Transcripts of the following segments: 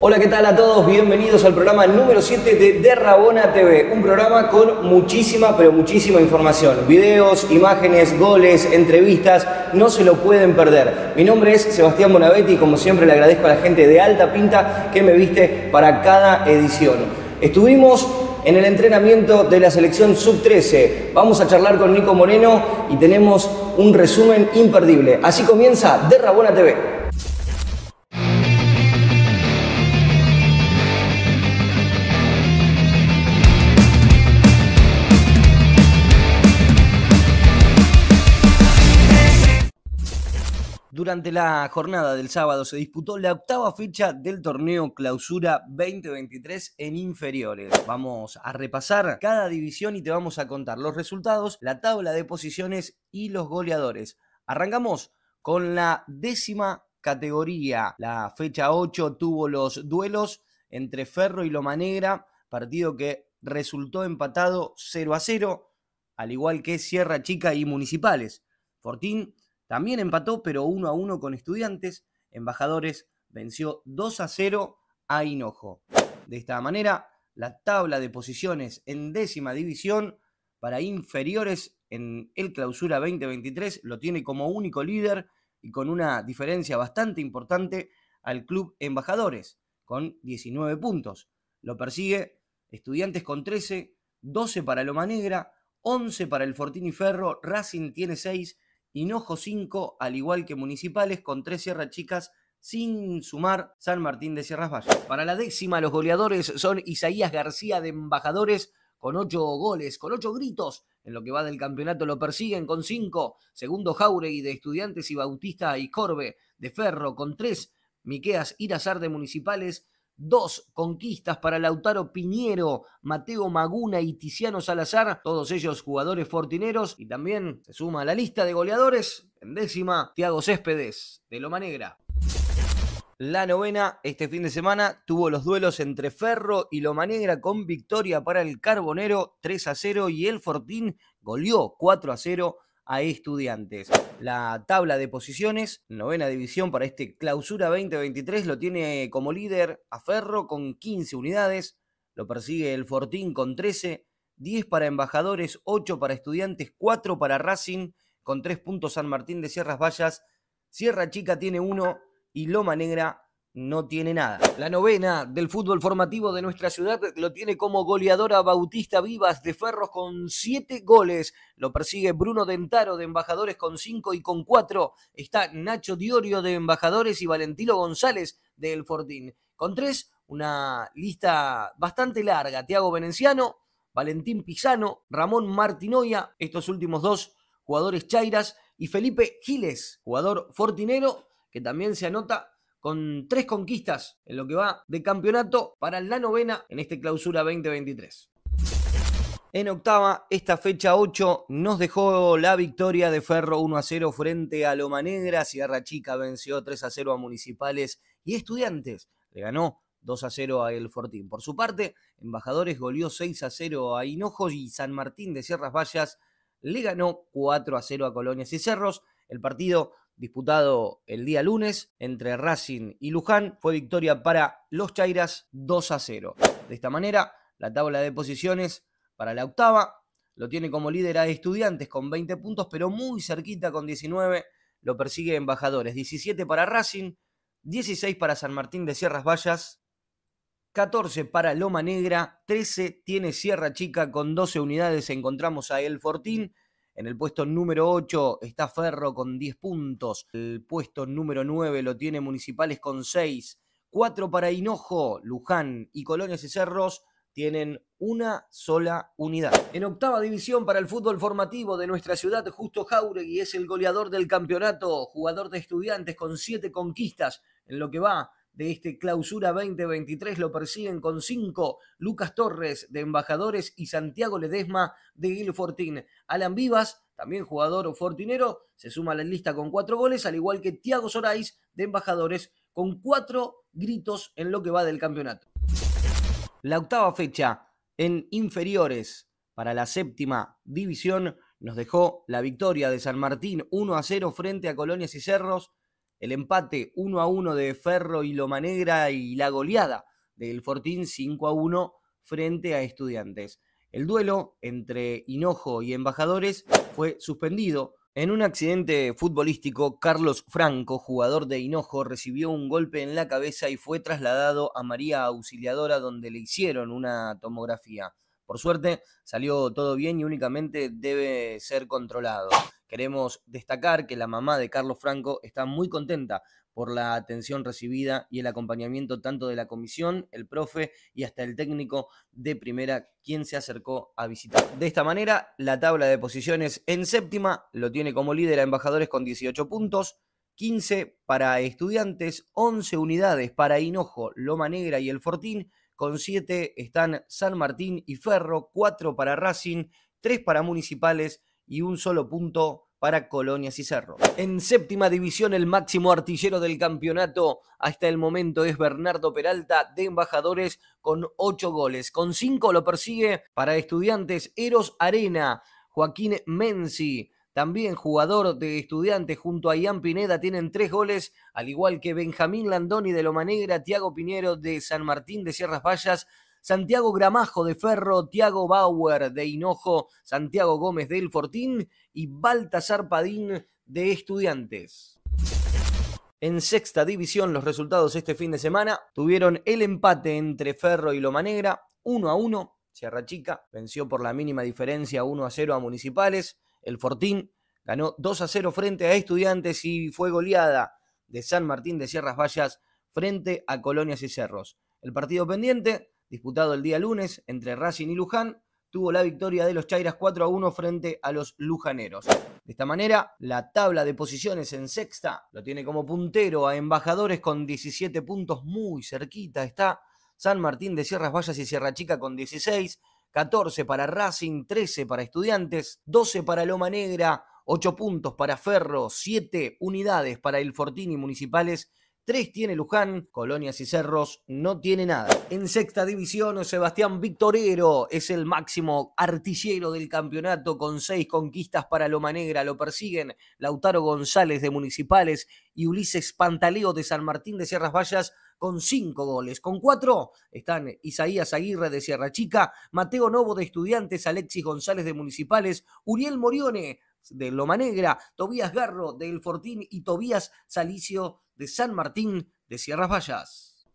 Hola, ¿qué tal a todos? Bienvenidos al programa número 7 de Derrabona TV, un programa con muchísima, pero muchísima información. Videos, imágenes, goles, entrevistas, no se lo pueden perder. Mi nombre es Sebastián Bonavetti y como siempre le agradezco a la gente de Alta Pinta que me viste para cada edición. Estuvimos en el entrenamiento de la selección sub-13. Vamos a charlar con Nico Moreno y tenemos un resumen imperdible. Así comienza Derrabona TV. Durante la jornada del sábado se disputó la octava fecha del torneo Clausura 2023 en inferiores. Vamos a repasar cada división y te vamos a contar los resultados, la tabla de posiciones y los goleadores. Arrancamos con la décima categoría. La fecha 8 tuvo los duelos entre Ferro y Loma Negra, partido que resultó empatado 0 a 0, al igual que Sierra Chica y Municipales. Fortín también empató, pero 1 a 1 con Estudiantes. Embajadores venció 2 a 0 a Hinojo. De esta manera, la tabla de posiciones en décima división para inferiores en el clausura 2023 lo tiene como único líder y con una diferencia bastante importante al club Embajadores, con 19 puntos. Lo persigue Estudiantes con 13, 12 para Loma Negra, 11 para el Fortini Ferro, Racing tiene 6 Hinojo 5, al igual que Municipales, con tres Sierras Chicas sin sumar San Martín de Sierras Valles. Para la décima, los goleadores son Isaías García de Embajadores con ocho goles, con ocho gritos. En lo que va del campeonato lo persiguen con cinco. Segundo Jauregui de Estudiantes y Bautista y Corbe de Ferro con tres. Miqueas Irazar de Municipales dos conquistas para Lautaro Piñero, Mateo Maguna y Tiziano Salazar, todos ellos jugadores fortineros, y también se suma a la lista de goleadores, en décima, Tiago Céspedes, de Loma Negra. La novena este fin de semana tuvo los duelos entre Ferro y Loma Negra con victoria para el Carbonero 3 a 0 y el Fortín goleó 4 a 0 a estudiantes. La tabla de posiciones, novena división para este clausura 2023, lo tiene como líder a Ferro con 15 unidades, lo persigue el Fortín con 13, 10 para Embajadores, 8 para Estudiantes, 4 para Racing, con 3 puntos San Martín de Sierras Vallas, Sierra Chica tiene 1 y Loma Negra no tiene nada. La novena del fútbol formativo de nuestra ciudad lo tiene como goleadora Bautista Vivas de Ferros con siete goles. Lo persigue Bruno Dentaro de Embajadores con cinco y con cuatro. Está Nacho Diorio de Embajadores y Valentino González de El Fortín. Con tres, una lista bastante larga. Tiago Veneciano, Valentín Pisano, Ramón Martinoya, estos últimos dos jugadores Chairas y Felipe Giles, jugador fortinero, que también se anota con tres conquistas en lo que va de campeonato para la novena en este clausura 2023. En octava, esta fecha 8 nos dejó la victoria de Ferro 1 a 0 frente a Loma Negra. Sierra Chica venció 3 a 0 a Municipales y Estudiantes. Le ganó 2 a 0 a El Fortín. Por su parte, Embajadores goleó 6 a 0 a Hinojos y San Martín de Sierras Vallas le ganó 4 a 0 a Colonias y Cerros. El partido disputado el día lunes entre Racing y Luján fue victoria para los Chairas 2 a 0. De esta manera, la tabla de posiciones para la octava lo tiene como líder a Estudiantes con 20 puntos, pero muy cerquita con 19 lo persigue Embajadores. 17 para Racing, 16 para San Martín de Sierras Vallas, 14 para Loma Negra, 13 tiene Sierra Chica con 12 unidades, encontramos a El Fortín. En el puesto número 8 está Ferro con 10 puntos. El puesto número 9 lo tiene Municipales con 6. 4 para Hinojo, Luján y Colonias y Cerros tienen una sola unidad. En octava división para el fútbol formativo de nuestra ciudad, Justo Jauregui es el goleador del campeonato, jugador de estudiantes con siete conquistas en lo que va de este clausura 2023 lo persiguen con cinco Lucas Torres de Embajadores y Santiago Ledesma de Gil Fortín. Alan Vivas, también jugador o fortinero, se suma a la lista con cuatro goles, al igual que Tiago Sorais de Embajadores con cuatro gritos en lo que va del campeonato. La octava fecha en inferiores para la séptima división nos dejó la victoria de San Martín 1 a 0 frente a Colonias y Cerros el empate 1 a 1 de Ferro y Loma Negra y la goleada del Fortín 5 a 1 frente a Estudiantes. El duelo entre Hinojo y Embajadores fue suspendido. En un accidente futbolístico, Carlos Franco, jugador de Hinojo, recibió un golpe en la cabeza y fue trasladado a María Auxiliadora donde le hicieron una tomografía. Por suerte, salió todo bien y únicamente debe ser controlado. Queremos destacar que la mamá de Carlos Franco está muy contenta por la atención recibida y el acompañamiento tanto de la comisión, el profe y hasta el técnico de primera, quien se acercó a visitar. De esta manera, la tabla de posiciones en séptima lo tiene como líder a Embajadores con 18 puntos, 15 para Estudiantes, 11 unidades para Hinojo, Loma Negra y El Fortín, con 7 están San Martín y Ferro, 4 para Racing, 3 para Municipales y un solo punto para Colonia y En séptima división, el máximo artillero del campeonato hasta el momento es Bernardo Peralta de Embajadores con ocho goles. Con cinco lo persigue para estudiantes Eros Arena, Joaquín Menzi. También jugador de estudiantes junto a Ian Pineda tienen tres goles, al igual que Benjamín Landoni de Loma Negra, Tiago Piñero de San Martín de Sierras Vallas, Santiago Gramajo de Ferro, Tiago Bauer de Hinojo, Santiago Gómez del Fortín y Baltasar Padín de Estudiantes. En sexta división, los resultados este fin de semana tuvieron el empate entre Ferro y Loma Negra, 1 a 1. Sierra Chica venció por la mínima diferencia 1 a 0 a Municipales. El Fortín ganó 2 a 0 frente a Estudiantes y fue goleada de San Martín de Sierras Vallas frente a Colonias y Cerros. El partido pendiente disputado el día lunes entre Racing y Luján, tuvo la victoria de los Chairas 4 a 1 frente a los Lujaneros. De esta manera, la tabla de posiciones en sexta lo tiene como puntero a Embajadores con 17 puntos, muy cerquita está San Martín de Sierras Vallas y Sierra Chica con 16, 14 para Racing, 13 para Estudiantes, 12 para Loma Negra, 8 puntos para Ferro, 7 unidades para El Fortini y Municipales Tres tiene Luján, Colonias y Cerros no tiene nada. En sexta división, Sebastián Victorero es el máximo artillero del campeonato con seis conquistas para Loma Negra. Lo persiguen Lautaro González de Municipales y Ulises Pantaleo de San Martín de Sierras Vallas con cinco goles. Con cuatro están Isaías Aguirre de Sierra Chica, Mateo Novo de Estudiantes, Alexis González de Municipales, Uriel Morione de Loma Negra, Tobías Garro de El Fortín y Tobías Salicio de San Martín de Sierras Vallas.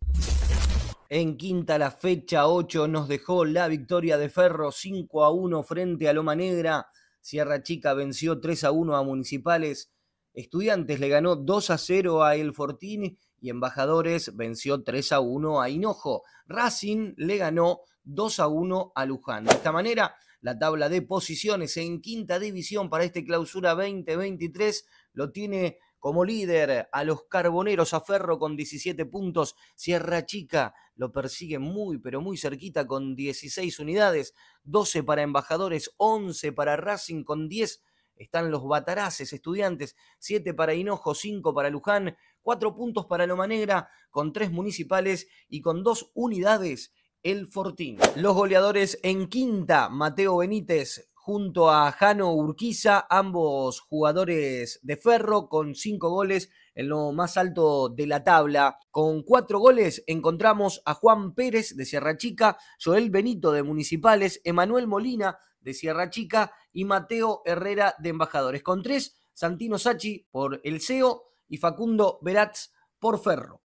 En quinta la fecha 8 nos dejó la victoria de Ferro 5 a 1 frente a Loma Negra. Sierra Chica venció 3 a 1 a Municipales. Estudiantes le ganó 2 a 0 a El Fortín y Embajadores venció 3 a 1 a Hinojo. Racing le ganó 2 a 1 a Luján. De esta manera, la tabla de posiciones en quinta división para este clausura 2023. Lo tiene como líder a los Carboneros a Ferro con 17 puntos. Sierra Chica lo persigue muy, pero muy cerquita con 16 unidades. 12 para Embajadores, 11 para Racing con 10. Están los Bataraces, estudiantes, 7 para Hinojo, 5 para Luján, 4 puntos para Loma Negra, con 3 municipales y con 2 unidades el Fortín. Los goleadores en quinta, Mateo Benítez junto a Jano Urquiza, ambos jugadores de Ferro con cinco goles en lo más alto de la tabla. Con cuatro goles encontramos a Juan Pérez de Sierra Chica, Joel Benito de Municipales, Emanuel Molina de Sierra Chica y Mateo Herrera de Embajadores. Con tres, Santino Sachi por el CEO y Facundo Veraz por Ferro.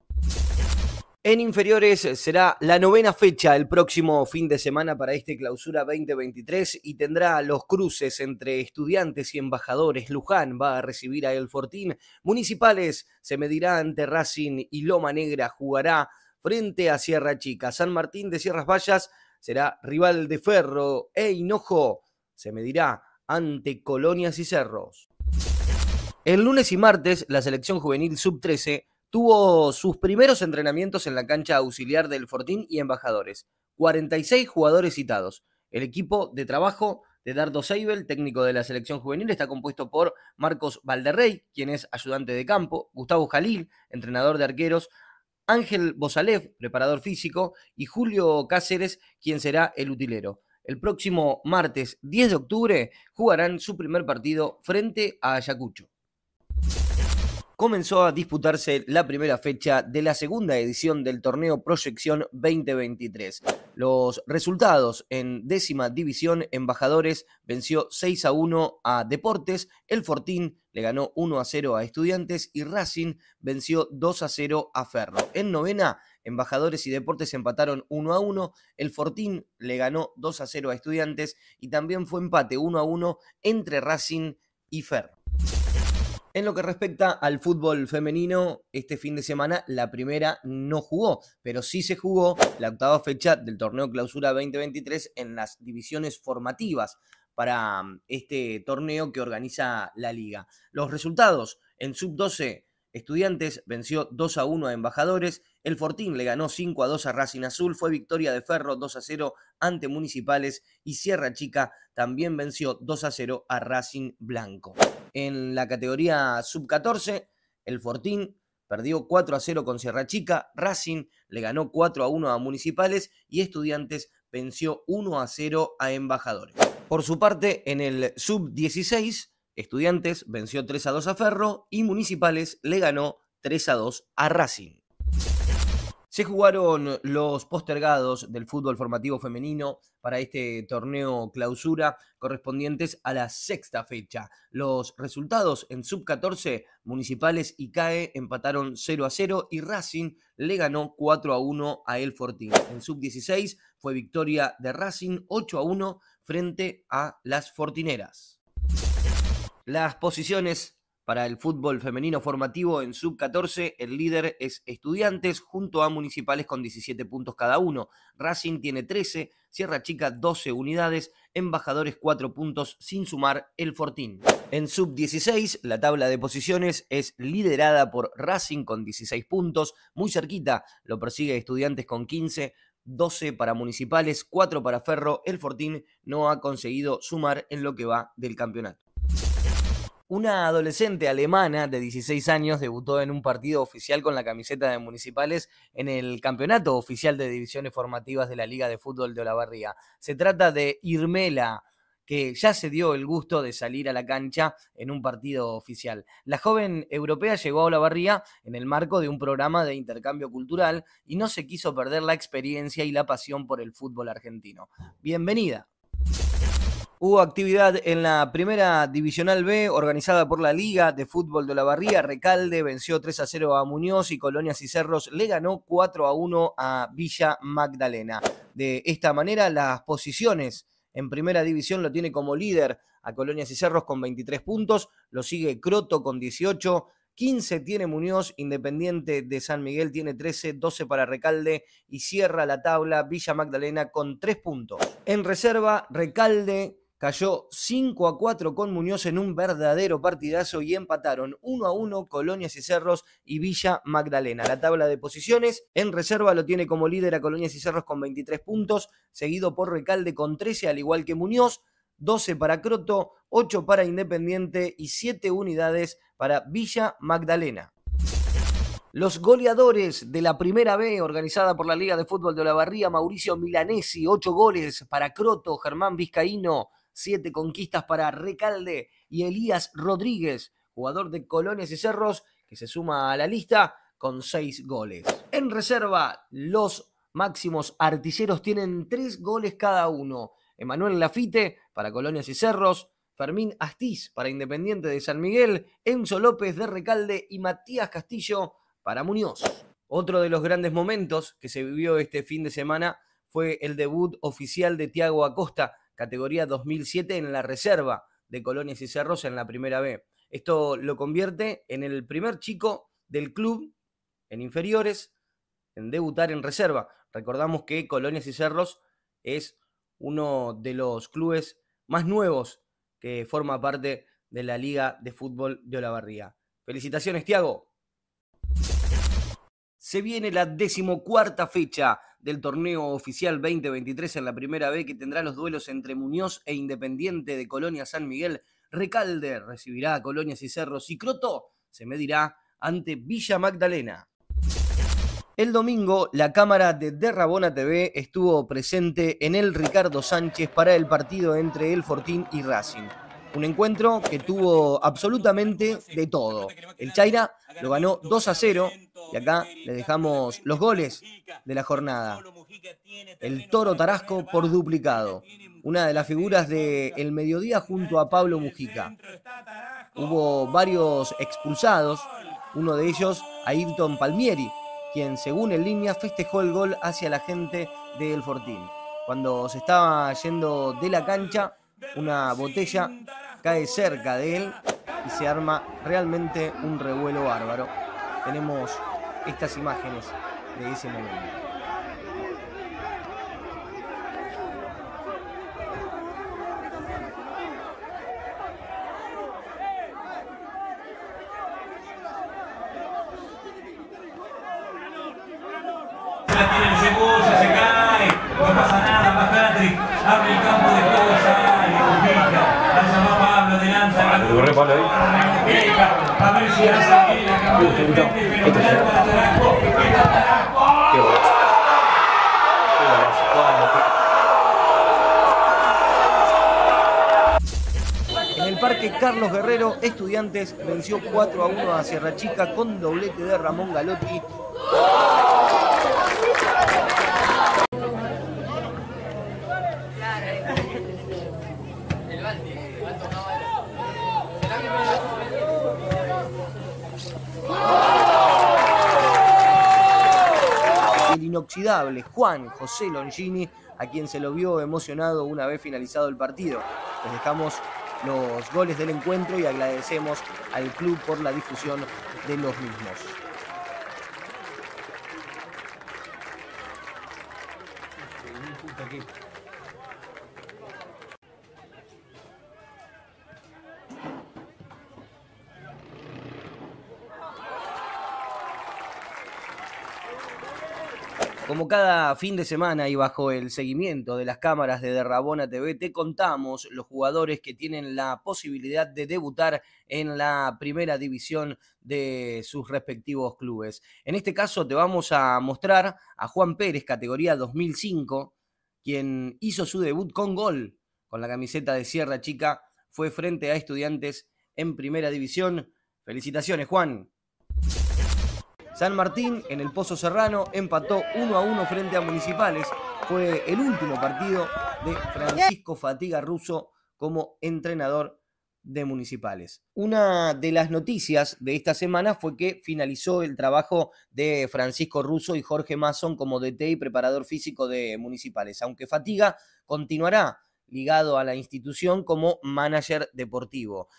En inferiores será la novena fecha el próximo fin de semana para este clausura 2023 y tendrá los cruces entre estudiantes y embajadores. Luján va a recibir a El Fortín. Municipales se medirá ante Racing y Loma Negra jugará frente a Sierra Chica. San Martín de Sierras Vallas será rival de Ferro e Hinojo se medirá ante Colonias y Cerros. El lunes y martes la selección juvenil sub-13 tuvo sus primeros entrenamientos en la cancha auxiliar del Fortín y Embajadores. 46 jugadores citados. El equipo de trabajo de Dardo Seibel, técnico de la selección juvenil, está compuesto por Marcos Valderrey, quien es ayudante de campo, Gustavo Jalil, entrenador de arqueros, Ángel Bozalev, preparador físico, y Julio Cáceres, quien será el utilero. El próximo martes 10 de octubre jugarán su primer partido frente a Ayacucho comenzó a disputarse la primera fecha de la segunda edición del torneo Proyección 2023. Los resultados en décima división, Embajadores venció 6 a 1 a Deportes, El Fortín le ganó 1 a 0 a Estudiantes y Racing venció 2 a 0 a Ferro. En novena, Embajadores y Deportes empataron 1 a 1, el Fortín le ganó 2 a 0 a Estudiantes y también fue empate 1 a 1 entre Racing y Ferro. En lo que respecta al fútbol femenino, este fin de semana la primera no jugó, pero sí se jugó la octava fecha del torneo Clausura 2023 en las divisiones formativas para mm, este torneo que organiza la liga. Los resultados en sub-12 Estudiantes venció 2 a 1 a Embajadores, el Fortín le ganó 5 a 2 a Racing Azul, fue victoria de Ferro 2 a 0 ante Municipales y Sierra Chica también venció 2 a 0 a Racing Blanco en la categoría sub-14. El Fortín perdió 4 a 0 con Sierra Chica. Racing le ganó 4 a 1 a Municipales y Estudiantes venció 1 a 0 a Embajadores. Por su parte, en el sub-16, Estudiantes venció 3 a 2 a Ferro y Municipales le ganó 3 a 2 a Racing. Se jugaron los postergados del fútbol formativo femenino para este torneo clausura correspondientes a la sexta fecha. Los resultados en sub-14, Municipales y CAE empataron 0 a 0 y Racing le ganó 4 a 1 a El Fortín. En sub-16 fue victoria de Racing 8 a 1 frente a las Fortineras. Las posiciones para el fútbol femenino formativo en sub-14, el líder es Estudiantes junto a Municipales con 17 puntos cada uno. Racing tiene 13, Sierra Chica 12 unidades, Embajadores 4 puntos sin sumar el Fortín. En sub-16, la tabla de posiciones es liderada por Racing con 16 puntos, muy cerquita, lo persigue Estudiantes con 15, 12 para Municipales, 4 para Ferro, el Fortín no ha conseguido sumar en lo que va del campeonato. Una adolescente alemana de 16 años debutó en un partido oficial con la camiseta de municipales en el Campeonato Oficial de Divisiones Formativas de la Liga de Fútbol de Olavarría. Se trata de Irmela, que ya se dio el gusto de salir a la cancha en un partido oficial. La joven europea llegó a Olavarría en el marco de un programa de intercambio cultural y no se quiso perder la experiencia y la pasión por el fútbol argentino. Bienvenida. Hubo actividad en la primera divisional B organizada por la Liga de Fútbol de la Barría. Recalde venció 3 a 0 a Muñoz y Colonias y Cerros le ganó 4 a 1 a Villa Magdalena. De esta manera, las posiciones en primera división lo tiene como líder a Colonias y Cerros con 23 puntos, lo sigue Croto con 18, 15 tiene Muñoz, Independiente de San Miguel tiene 13, 12 para Recalde y cierra la tabla Villa Magdalena con 3 puntos. En reserva, Recalde cayó 5 a 4 con Muñoz en un verdadero partidazo y empataron 1 a 1 Colonias y Cerros y Villa Magdalena. La tabla de posiciones en reserva lo tiene como líder a Colonias y Cerros con 23 puntos, seguido por Recalde con 13, al igual que Muñoz. 12 para Croto, 8 para Independiente y 7 unidades para Villa Magdalena. Los goleadores de la primera B organizada por la Liga de Fútbol de Olavarría, Mauricio Milanesi, 8 goles para Croto, Germán Vizcaíno, siete conquistas para Recalde y Elías Rodríguez, jugador de Colonias y Cerros, que se suma a la lista con seis goles. En reserva, los máximos artilleros tienen tres goles cada uno. Emanuel Lafite para Colonias y Cerros, Fermín Astiz para Independiente de San Miguel, Enzo López de Recalde y Matías Castillo para Muñoz. Otro de los grandes momentos que se vivió este fin de semana fue el debut oficial de Tiago Acosta categoría 2007 en la reserva de Colonias y Cerros en la primera B. Esto lo convierte en el primer chico del club en inferiores en debutar en reserva. Recordamos que Colonias y Cerros es uno de los clubes más nuevos que forma parte de la Liga de Fútbol de Olavarría. Felicitaciones, Tiago. Se viene la decimocuarta fecha del torneo oficial 2023 en la primera B que tendrá los duelos entre Muñoz e Independiente de Colonia San Miguel. Recalde recibirá a Colonia y Cerros y Croto se medirá ante Villa Magdalena. El domingo, la cámara de Derrabona TV estuvo presente en el Ricardo Sánchez para el partido entre El Fortín y Racing. Un encuentro que tuvo absolutamente de todo. El Chaira lo ganó 2 a 0 y acá le dejamos los goles de la jornada. El Toro Tarasco por duplicado. Una de las figuras de El Mediodía junto a Pablo Mujica. Hubo varios expulsados, uno de ellos a Ayrton Palmieri, quien según en línea festejó el gol hacia la gente del Fortín. Cuando se estaba yendo de la cancha, una botella cae cerca de él y se arma realmente un revuelo bárbaro. Tenemos estas imágenes de ese momento. En el Parque Carlos Guerrero, Estudiantes venció 4 a 1 a Sierra Chica con doblete de Ramón Galotti. Juan José Longini, a quien se lo vio emocionado una vez finalizado el partido. Les dejamos los goles del encuentro y agradecemos al club por la difusión de los mismos. Como cada fin de semana y bajo el seguimiento de las cámaras de Derrabona TV, te contamos los jugadores que tienen la posibilidad de debutar en la primera división de sus respectivos clubes. En este caso te vamos a mostrar a Juan Pérez, categoría 2005, quien hizo su debut con gol con la camiseta de Sierra Chica, fue frente a estudiantes en primera división. Felicitaciones, Juan. San Martín en el Pozo Serrano empató 1 a 1 frente a Municipales. Fue el último partido de Francisco Fatiga Russo como entrenador de Municipales. Una de las noticias de esta semana fue que finalizó el trabajo de Francisco Russo y Jorge Mason como DT y preparador físico de Municipales, aunque Fatiga continuará ligado a la institución como manager deportivo.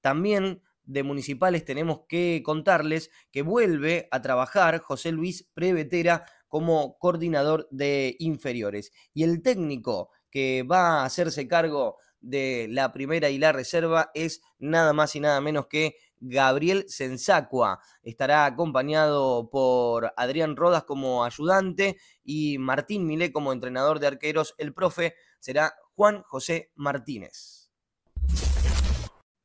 También de municipales tenemos que contarles que vuelve a trabajar José Luis Prevetera como coordinador de inferiores. Y el técnico que va a hacerse cargo de la primera y la reserva es nada más y nada menos que Gabriel Sensacua. Estará acompañado por Adrián Rodas como ayudante y Martín Milé como entrenador de arqueros. El profe será Juan José Martínez.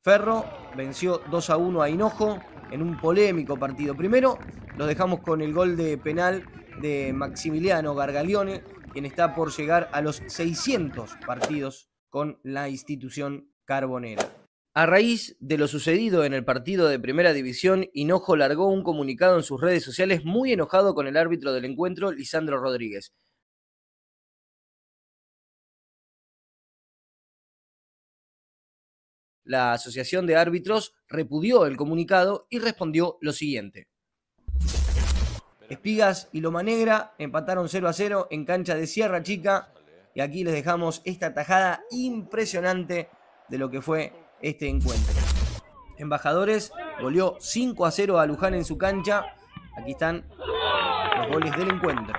Ferro venció 2 a 1 a Hinojo en un polémico partido. Primero lo dejamos con el gol de penal de Maximiliano Gargalione, quien está por llegar a los 600 partidos con la institución carbonera. A raíz de lo sucedido en el partido de primera división, Hinojo largó un comunicado en sus redes sociales muy enojado con el árbitro del encuentro, Lisandro Rodríguez. La Asociación de Árbitros repudió el comunicado y respondió lo siguiente. Espigas y Loma Negra empataron 0 a 0 en cancha de Sierra Chica. Y aquí les dejamos esta tajada impresionante de lo que fue este encuentro. Embajadores goleó 5 a 0 a Luján en su cancha. Aquí están los goles del encuentro.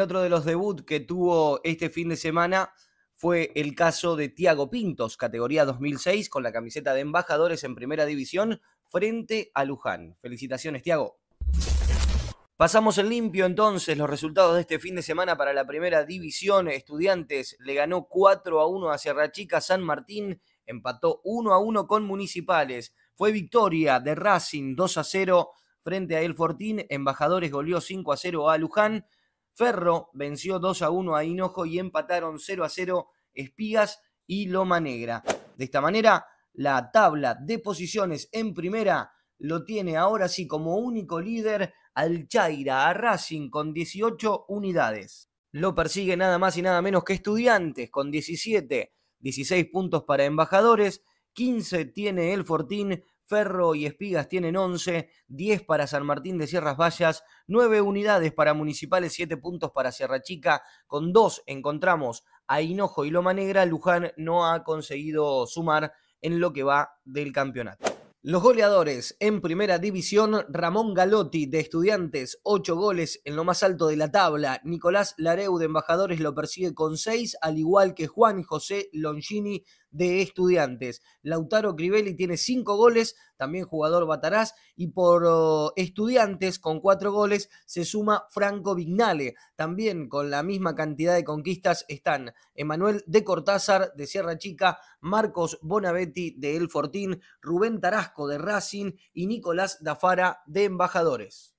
otro de los debut que tuvo este fin de semana fue el caso de Tiago Pintos, categoría 2006, con la camiseta de embajadores en primera división frente a Luján. Felicitaciones, Tiago. Pasamos en limpio entonces los resultados de este fin de semana para la primera división. Estudiantes le ganó 4 a 1 a Sierra Chica, San Martín empató 1 a 1 con Municipales. Fue victoria de Racing 2 a 0 frente a El Fortín, Embajadores goleó 5 a 0 a Luján. Ferro venció 2 a 1 a Hinojo y empataron 0 a 0 Espigas y Loma Negra. De esta manera, la tabla de posiciones en primera lo tiene ahora sí como único líder al Chaira, a Racing con 18 unidades. Lo persigue nada más y nada menos que Estudiantes con 17, 16 puntos para Embajadores, 15 tiene el Fortín Ferro y Espigas tienen 11, 10 para San Martín de Sierras Vallas, 9 unidades para Municipales, 7 puntos para Sierra Chica, con 2 encontramos a Hinojo y Loma Negra, Luján no ha conseguido sumar en lo que va del campeonato. Los goleadores en primera división, Ramón Galotti de Estudiantes, 8 goles en lo más alto de la tabla. Nicolás Lareu de Embajadores lo persigue con 6, al igual que Juan José Longini de estudiantes. Lautaro Crivelli tiene cinco goles, también jugador Batarás, y por oh, estudiantes con cuatro goles se suma Franco Vignale. También con la misma cantidad de conquistas están Emanuel de Cortázar de Sierra Chica, Marcos Bonavetti de El Fortín, Rubén Tarasco de Racing y Nicolás Dafara de Embajadores.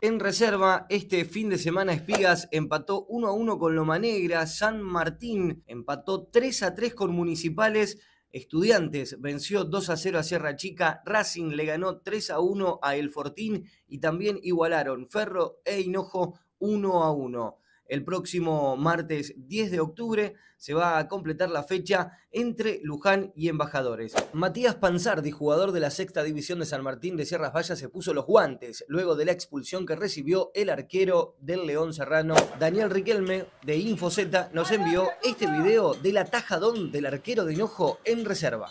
En reserva, este fin de semana Espigas empató 1 a 1 con Loma Negra, San Martín empató 3 a 3 con Municipales, Estudiantes venció 2 a 0 a Sierra Chica, Racing le ganó 3 a 1 a El Fortín y también igualaron Ferro e Hinojo 1 a 1. El próximo martes 10 de octubre se va a completar la fecha entre Luján y Embajadores. Matías Panzardi, jugador de la sexta división de San Martín de Sierras Vallas, se puso los guantes luego de la expulsión que recibió el arquero del León Serrano. Daniel Riquelme de InfoZ nos envió este video del atajadón del arquero de Hinojo en reserva.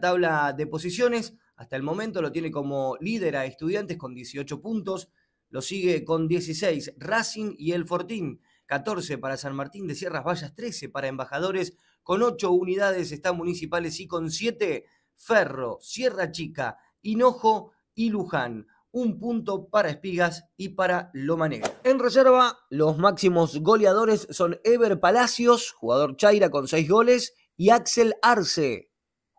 tabla de posiciones. Hasta el momento lo tiene como líder a estudiantes con 18 puntos. Lo sigue con 16 Racing y el Fortín. 14 para San Martín de Sierras Vallas, 13 para Embajadores, con 8 unidades están municipales y con 7 Ferro, Sierra Chica, Hinojo y Luján. Un punto para Espigas y para Loma Negra. En reserva, los máximos goleadores son Ever Palacios, jugador Chaira con 6 goles, y Axel Arce,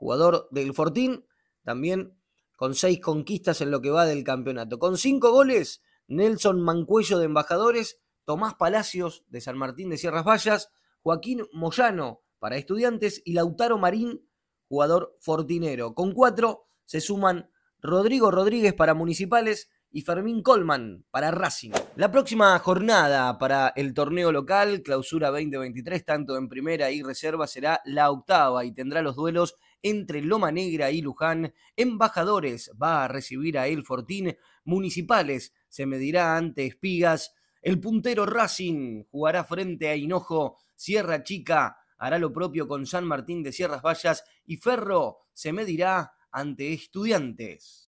jugador del Fortín, también con seis conquistas en lo que va del campeonato. Con cinco goles, Nelson Mancuello de Embajadores, Tomás Palacios de San Martín de Sierras Vallas, Joaquín Moyano para Estudiantes y Lautaro Marín, jugador fortinero. Con cuatro se suman Rodrigo Rodríguez para Municipales y Fermín Colman para Racing. La próxima jornada para el torneo local, clausura 2023, tanto en primera y reserva, será la octava y tendrá los duelos entre Loma Negra y Luján. Embajadores va a recibir a El Fortín. Municipales se medirá ante Espigas. El puntero Racing jugará frente a Hinojo. Sierra Chica hará lo propio con San Martín de Sierras Vallas y Ferro se medirá ante Estudiantes.